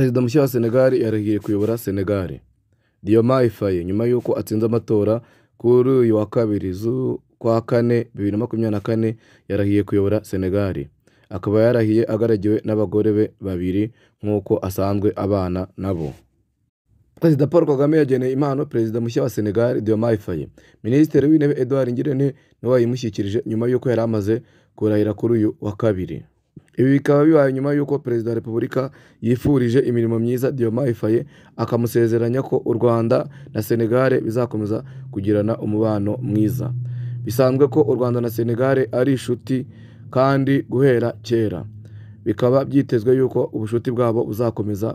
perezida mushya wa senegali yarahiye kuyobora senegali diyoma ifaye nyuma y'uko atsinze amatora kuri uyu wa kabiri z'ukwa kane bibiri na makumyabiri na kane yarahiye kuyobora senegali akaba yarahiye agaragiwe n'abagore be babiri nk'uko asanzwe abana nabo perezida paul kagame yageneye impano perezida mushya wa senegali diomaye faye minisitiri w'intebe edouard ngirente niwe wayimushyikirije nyuma y'uko yari amaze kurahira kuri uyu wa kabiri ibi bikaba bibaye nyuma y'uko perezida wa repubulika yifurije imirimo myiza Diomaye Faye akamusezeranya ko u Rwanda na Senegal bizakomeza kugirana umubano mwiza bisanzwe ko u Rwanda na senegare ari inshuti kandi guhera kera bikaba byitezwe yuko ubushuti bwabo buzakomeza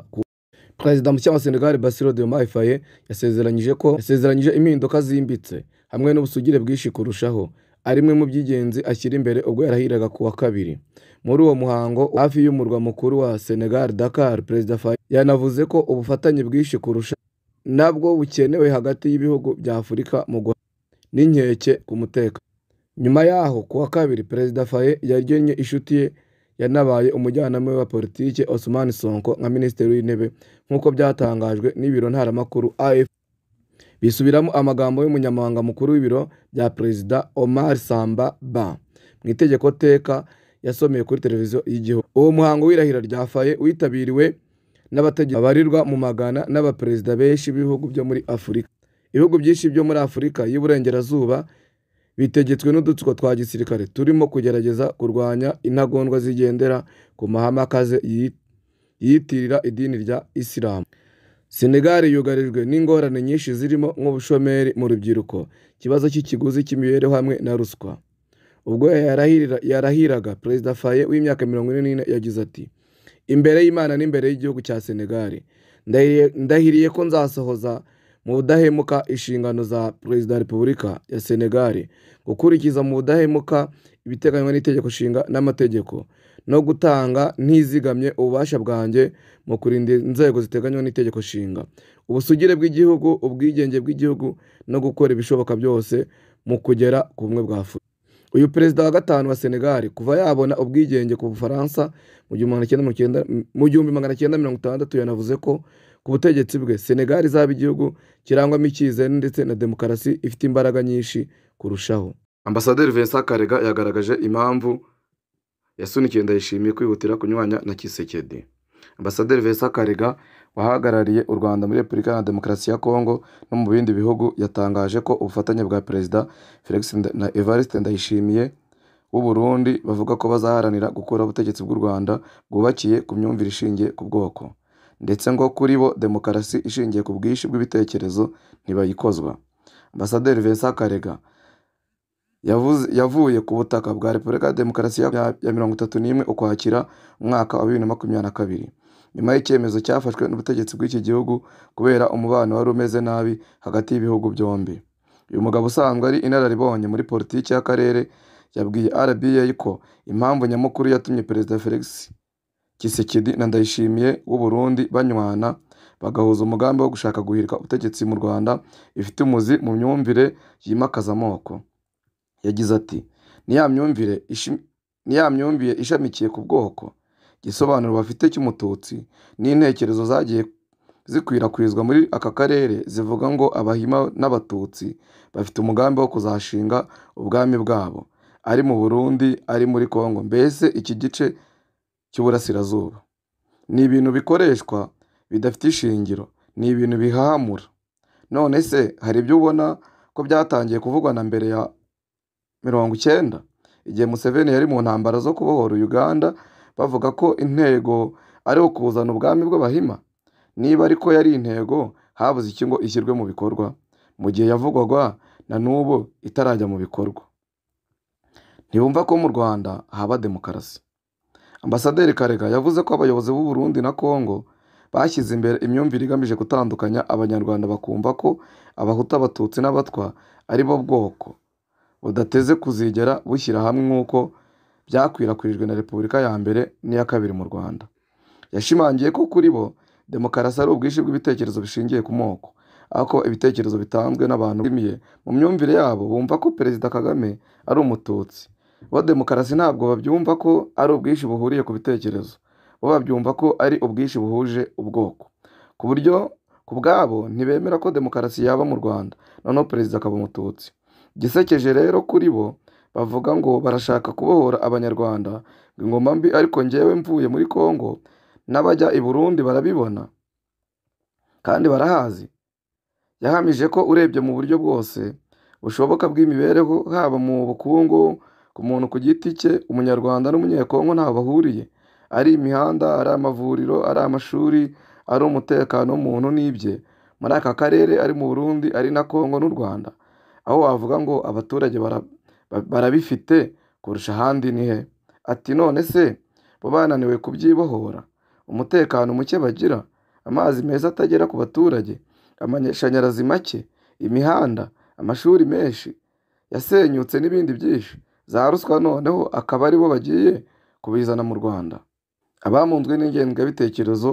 perezida mushya wa Senegal Bassirou Diomaye Faye yasezeranyije ko yasezeranyije impinduka zimbitse hamwe n'ubusugire bwinshi kurushaho ari bimwe mu by'ingenzi ashyira imbere ubwo yarahiraga ku wa kabiri muri uwo muhango hafi y'umurwa mukuru wa Senegal Dakar Perezida Faye yanavuze ko ubufatanye bwinshi kurusha nabwo bukenewe hagati y'ibihugu bya Afurika mu guha n'inkeke ku mutekano nyuma yaho ku wa kabiri Perezida Faye yagennye inshuti ye yanabaye umujyanama we wa politiki Osman Sonko nka minisitiri w'intebe nk'uko byatangajwe n'ibiro ntaramakuru AFP bisubiramo amagambo y'umunyamabanga mukuru w'ibiro bya perezida Omar Samba ba mu itegeko teka yasomeye kuri televiziyo y'igihugu uwo muhango w'irahira ryafaye witabiriwe n'abategetsi babarirwa mu magana n'abaperezida benshi b'ibihugu byo muri afurika ibihugu byinshi byo muri afurika y’iburengerazuba bitegetswe n'udutsiko twa gisirikare turimo kugerageza kurwanya intagondwa zigendera ku mahame akaze yitirira idini rya isilamu senegali yugarijwe n'ingorane nyinshi zirimo nk'ubushomeri mu rubyiruko ikibazo cy'ikiguzi cy'imibereho hamwe na ruswa ubwo yarahiraga perezida faye w'imyaka mirongo ine n'ine yagize ati imbere y'imana n'imbere y'igihugu cya senegali ndahiriye ko nzasohoza mu budahemuka inshingano za perezida wa repubulika ya senegali gukurikiza mu budahemuka ibiteganywa n'itegeko nshinga n'amategeko no gutanga ntizigamye ububasha bwanjye mu kurinda inzego ziteganywa n'itegeko nshinga ubusugire bw'igihugu ubwigenge bw'igihugu no gukora ibishoboka byose mu kugera ku bumwe bwa afurika uyu perezida wa gatanu wa senegali kuva yabona ubwigenge ku bufaransa mu gihumbi magana cyenda mirongo itandatu yanavuze ko ku butegetsi bwe senegali izaba igihugu kirangwamo icyizere ndetse na demokarasi ifite imbaraga nyinshi kurushaho ambasaderi vincent karega yagaragaje impamvu yasunikiye ndayishimiye kwihutira kunywanya na kisekedi ambasaderi Vesa karega wahagarariye u rwanda muri repubulika ya demokarasi ya kongo no mu bindi bihugu yatangaje ko ubufatanye bwa perezida felix na evariste ndayishimiye w'u burundi bavuga ko bazaharanira gukora ubutegetsi bw'u rwanda bwubakiye ku myumvire ishingiye ku bwoko ndetse ngo kuri bo demokarasi ishingiye ku bwinshi bw'ibitekerezo ntibayikozwa ambasaderi Vincent karega yavuye ku butaka bwa repubulika ya demokarasi ya mirongo itatu n'imwe ukwakira umwaka wa bibiri na makumyabiri na kabiri nyuma y'icyemezo cyafashwe n'ubutegetsi bw'iki gihugu kubera umubano wari umeze nabi hagati y'ibihugu byombi uyu mugabo usanzwe ari inararibonye muri politiki y'akarere yabwiye rba ko impamvu nyamukuru yatumye perezida felix kisekedi na ndayishimiye w’u Burundi banywana bagahuza umugambi wo gushaka guhirika ubutegetsi mu rwanda ifite umuzi mu myumvire yimakaza amoko yagize ati ni ya myumvire ishamikiye ku bwoko igisobanuro bafite cy'umututsi n'intekerezo zagiye zikwirakwizwa muri aka karere zivuga ngo abahima n'abatutsi bafite umugambi wo kuzashinga ubwami bwabo ari mu burundi ari muri congo mbese iki gice cy'uburasirazuba ni ibintu bikoreshwa bidafite ishingiro ni ibintu bihamura none se hari ibyo ubona ko byatangiye kuvugwa na mbere ya mirongo icyenda igihe Museveni yari mu ntambara zo kubohora Uganda bavuga ko intego ari ukuzana ubwami bw'abahima niba ariko yari intego habuze iki ngo ishyirwe mu bikorwa mu gihe yavugwaga na n'ubu itarajya mu bikorwa ntibumva ko mu rwanda haba demokarasi ambasaderi karega yavuze ko abayobozi b'u Burundi na congo bashyize imbere imyumvire igamije gutandukanya abanyarwanda bakumva ko abahutu abatutsi n'abatwa ari bo bwoko budateze kuzigera bushyira hamwe nk'uko byakwirakwijwe na repubulika ya mbere n'iya kabiri mu rwanda yashimangiye ko kuri bo demokarasi ari ubwinshi bw'ibitekerezo bishingiye ku moko ako ibitekerezo bitanzwe n'abantu bimiye mu myumvire yabo bumva ko perezida kagame ari umututsi bo demokarasi ntabwo babyumva ko ari ubwinshi buhuriye ku bitekerezo bo babyumva ko ari ubwinshi buhuje ubwoko ku buryo ku bwabo ntibemera ko demokarasi yaba mu rwanda noneho perezida akaba umututsi Igisekeje rero kuri bo bavuga ngo barashaka kubohora Abanyarwanda ingoma mbi ariko njyewe mvuye muri Kongo n'abajya i Burundi barabibona kandi barahazi yahamije ko urebye mu buryo bwose bushoboka bw'imibereho haba mu bukungu ku muntu ku giti cye umunyarwanda n'umunyekongo ntaho bahuriye ari imihanda ari amavuriro ari amashuri ari umutekano w'umuntu n'ibye muri aka karere ari mu Burundi ari na Kongo n'u Rwanda aho wavuga ngo abaturage barabifite kurusha ahandi ni he? Ati none se bo bananiwe kubyibohora? Umutekano muke bagira, amazi meza atagera ku baturage, amashanyarazi make, imihanda, amashuri menshi yasenyutse n'ibindi byinshi, za ruswa noneho akaba ari bo bagiye kubizana mu Rwanda? Abamunzwe n'ingengabitekerezo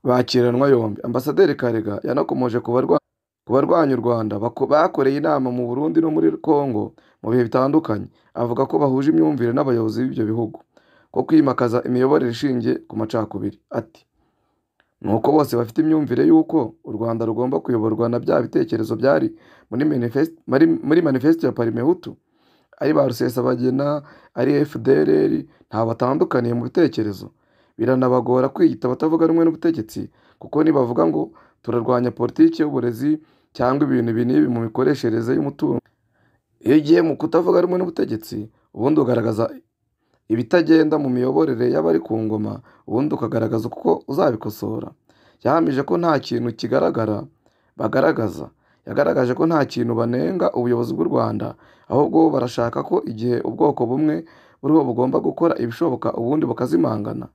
bakiranwa yombi. Ambasaderi Karega yanakomoje ku barwanyi ku barwanya u Rwanda bakoreye inama mu Burundi no muri Congo mu bihe bitandukanye avuga ko bahuje imyumvire n'abayobozi b'ibyo bihugu ko kwimakaza imiyoborere ishingiye ku macakubiri ati ni uko bose bafite imyumvire y'uko u Rwanda rugomba kuyoborwa na bya bitekerezo byari muri manifesite ya parimehutu ari ba rusesabagina ari FDLR ntawe batandukaniye mu bitekerezo biranabagora kwiyita abatavuga rumwe n'ubutegetsi kuko nibavuga ngo turarwanya politiki y'uburezi cyangwa ibintu ibi n'ibi mu mikoreshereze y'umutungo. Iyo ugiye mu kutavuga rumwe n'ubutegetsi, ubundi ugaragaza ibitagenda mu miyoborere y'abari ku ngoma, ubundi ukagaragaza uko uzabikosora. Yahamije ko nta kintu kigaragara bagaragaza. Yagaragaje ko nta kintu banenga ubuyobozi bw'u Rwanda, ahubwo barashaka ko igihe ubwoko bumwe buriho bugomba gukora ibishoboka ubundi bukazimangana.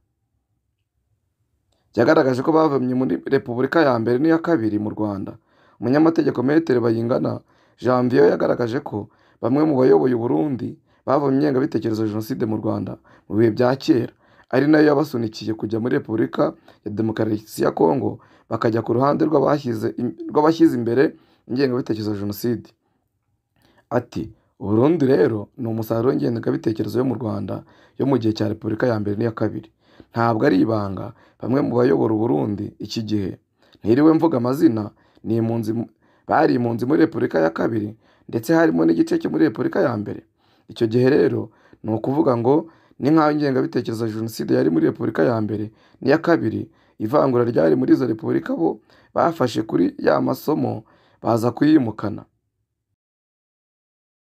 Yagaragaje ko bavumye muri Repubulika ya mbere n'iya kabiri mu Rwanda. umunyamategeko Metere Bayingana Janvier yagaragaje ko bamwe mu bayoboye Uburundi bavumye ingengabitekerezo ya Jenoside mu Rwanda mu bihe bya kera ari nayo yabasunikiye kujya muri Repubulika ya Demokarasi ya Kongo bakajya ku ruhande rw'abashyize imbere ingengabitekerezo Jenoside ati Uburundi rero ni umusaruro w'ingengabitekerezo yo mu Rwanda yo mu gihe cya Repubulika ya mbere n'iya kabiri ntabwo ari ibanga bamwe mu bayobora Uburundi iki gihe ntiriwe mvuga amazina ni impunzi bari impunzi muri repubulika ya kabiri ndetse harimo n'igice cyo muri repubulika ya mbere icyo gihe rero ni ukuvuga ngo ni nk'aho ingengabitekerezo ya jenoside yari muri repubulika ya mbere n'iya kabiri ivangura ryari muri izo repubulika bo bafashe kuri ya masomo baza kuyimukana